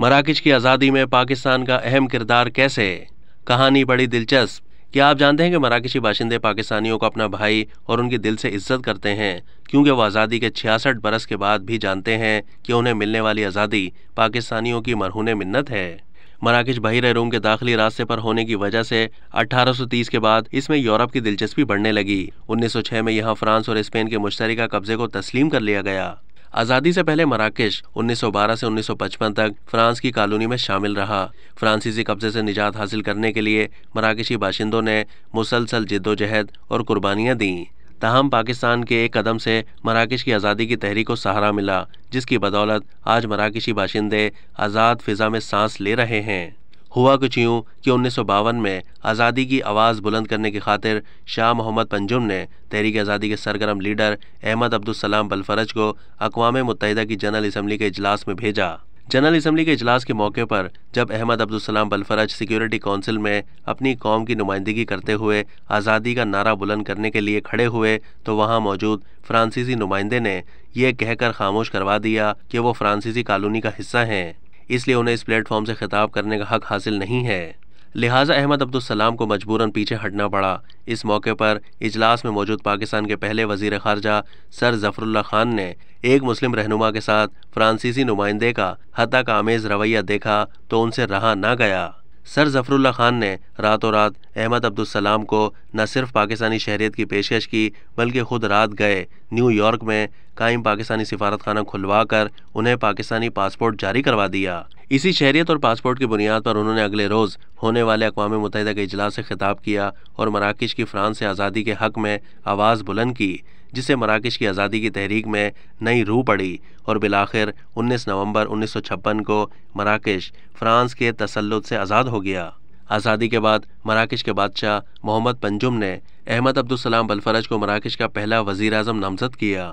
मराकश की आज़ादी में पाकिस्तान का अहम किरदार कैसे कहानी बड़ी दिलचस्प क्या आप जानते हैं कि मराकशी बाशिंदे पाकिस्तानियों को अपना भाई और उनके दिल से इज्जत करते हैं क्योंकि वो आज़ादी के छियासठ बरस के बाद भी जानते हैं कि उन्हें मिलने वाली आज़ादी पाकिस्तानियों की मरहून मिन्नत है मराकश बहिर रूम के दाखिली रास्ते पर होने की वजह से 1830 के बाद इसमें यूरोप की दिलचस्पी बढ़ने लगी 1906 में यहाँ फ्रांस और स्पेन के मुश्तरका कब्जे को तस्लीम कर लिया गया आज़ादी से पहले मराकेश 1912 से 1955 तक फ्रांस की कॉलोनी में शामिल रहा फ्रांसीसी कब्जे से निजात हासिल करने के लिए मराकेशी बाशिंदों ने मुसलसल जिद्दोजहद और कुर्बानियाँ दी तहम पाकिस्तान के एक कदम से मराकश की आज़ादी की तहरीक को सहारा मिला जिसकी बदौलत आज मराकशी बाशिंदे आज़ाद फ़िज़ा में सांस ले रहे हैं हुआ कुछ यूँ कि उन्नीस में आज़ादी की आवाज़ बुलंद करने की खातिर शाह मोहम्मद पंजुम ने तहरीक आज़ादी के सरगर्म लीडर अहमद अब्दुलसलाम बलफरज को अकवा मुतहदा की जनरल इसम्बली के अजलास में भेजा जनरल इसम्बली के अजलास के मौके पर जब Ahmed Abdessalam Balafrej security council में अपनी कौम की नुमाइंदगी करते हुए आज़ादी का नारा बुलंद करने के लिए खड़े हुए तो वहाँ मौजूद फ्रांसीसी नुमाइंदे ने यह कहकर खामोश करवा दिया कि वो फ्रांसीसी कॉलोनी का हिस्सा हैं इसलिए उन्हें इस प्लेटफॉर्म से खिताब करने का हक हासिल नहीं है लिहाजा अहमद अब्दुलसलाम को मजबूरन पीछे हटना पड़ा इस मौके पर इजलास में मौजूद पाकिस्तान के पहले वजीर खारजा सर जफरुल्ला खान ने एक मुस्लिम रहनुमा के साथ फ्रांसीसी नुमाइंदे का हता का आमेज रवैया देखा तो उनसे रहा ना गया सर जफरुल्ला खान ने रातों रात अहमद अब्दुलसलाम को न सिर्फ पाकिस्तानी शहरीत की पेशकश की बल्कि खुद रात गए न्यूयॉर्क में कायम पाकिस्तानी सिफारत खाना खुलवा कर उन्हें पाकिस्तानी पासपोर्ट जारी करवा दिया इसी शहरीत और पासपोर्ट की बुनियाद पर उन्होंने अगले रोज़ होने वाले अकवा मुतहद के अजलास से खिताब किया और मराकश की फ्रांस से आज़ादी के हक़ में आवाज़ बुलंद की जिसे मराकश की आज़ादी की तहरीक में नई रूह पड़ी और बिलाखिर 19 नवंबर 1956 को मराकश फ्रांस के तसलुत से आज़ाद हो गया आज़ादी के बाद मराकश के बादशाह मोहम्मद पंजुम ने अहमद अब्दुलसलाम बलफरज को मराकश का पहला वज़ी अजम नामजद किया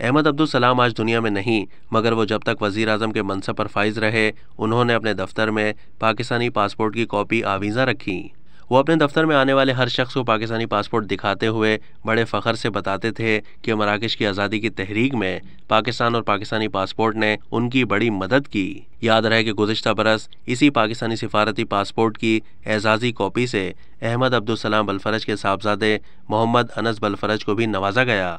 अहमद अब्दुल सलाम आज दुनिया में नहीं मगर वो जब तक वजीर अजम के मनसब पर फाइज रहे उन्होंने अपने दफ्तर में पाकिस्तानी पासपोर्ट की कॉपी आवीज़ा रखी वो अपने दफ्तर में आने वाले हर शख्स को पाकिस्तानी पासपोर्ट दिखाते हुए बड़े फ़खर से बताते थे कि मराकश की आज़ादी की तहरीक में पाकिस्तान और पाकिस्तानी पासपोर्ट ने उनकी बड़ी मदद की याद रहे कि गुजशत बरस इसी पाकिस्तानी सिफारती पासपोर्ट की एजाजी कॉपी से अहमद अब्दुलसलाम बलफरज के साहबजादे मोहम्मद अनस बलफरज को भी नवाजा गया